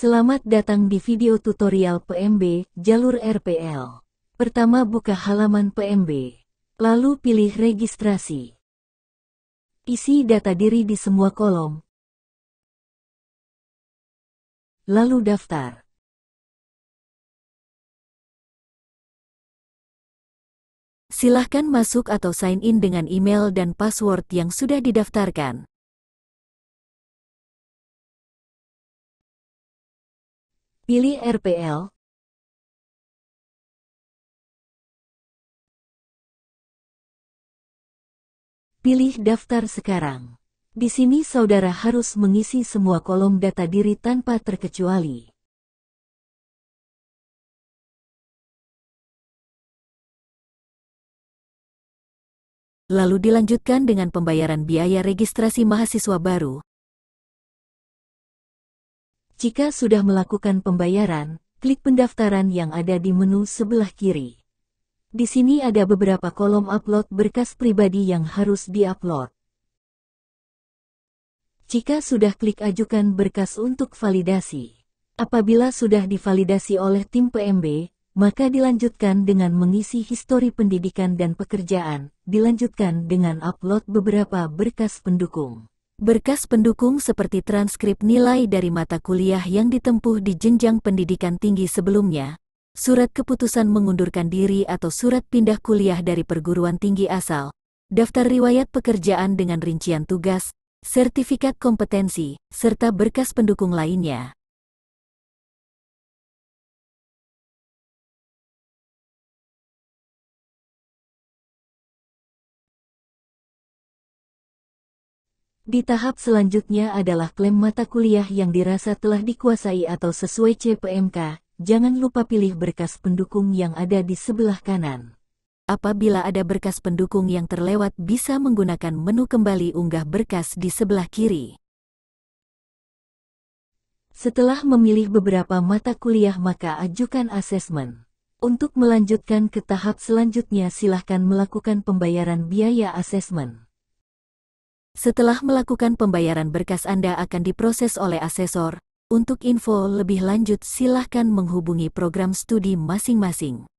Selamat datang di video tutorial PMB, jalur RPL. Pertama buka halaman PMB. Lalu pilih registrasi. Isi data diri di semua kolom. Lalu daftar. Silahkan masuk atau sign in dengan email dan password yang sudah didaftarkan. Pilih RPL. Pilih daftar sekarang. Di sini saudara harus mengisi semua kolom data diri tanpa terkecuali. Lalu dilanjutkan dengan pembayaran biaya registrasi mahasiswa baru, jika sudah melakukan pembayaran, klik pendaftaran yang ada di menu sebelah kiri. Di sini ada beberapa kolom upload berkas pribadi yang harus diupload. Jika sudah klik ajukan berkas untuk validasi. Apabila sudah divalidasi oleh tim PMB, maka dilanjutkan dengan mengisi histori pendidikan dan pekerjaan, dilanjutkan dengan upload beberapa berkas pendukung. Berkas pendukung seperti transkrip nilai dari mata kuliah yang ditempuh di jenjang pendidikan tinggi sebelumnya, surat keputusan mengundurkan diri atau surat pindah kuliah dari perguruan tinggi asal, daftar riwayat pekerjaan dengan rincian tugas, sertifikat kompetensi, serta berkas pendukung lainnya. Di tahap selanjutnya adalah klaim mata kuliah yang dirasa telah dikuasai atau sesuai CPMK, jangan lupa pilih berkas pendukung yang ada di sebelah kanan. Apabila ada berkas pendukung yang terlewat bisa menggunakan menu kembali unggah berkas di sebelah kiri. Setelah memilih beberapa mata kuliah maka ajukan asesmen. Untuk melanjutkan ke tahap selanjutnya silahkan melakukan pembayaran biaya asesmen. Setelah melakukan pembayaran berkas Anda akan diproses oleh asesor. Untuk info lebih lanjut silahkan menghubungi program studi masing-masing.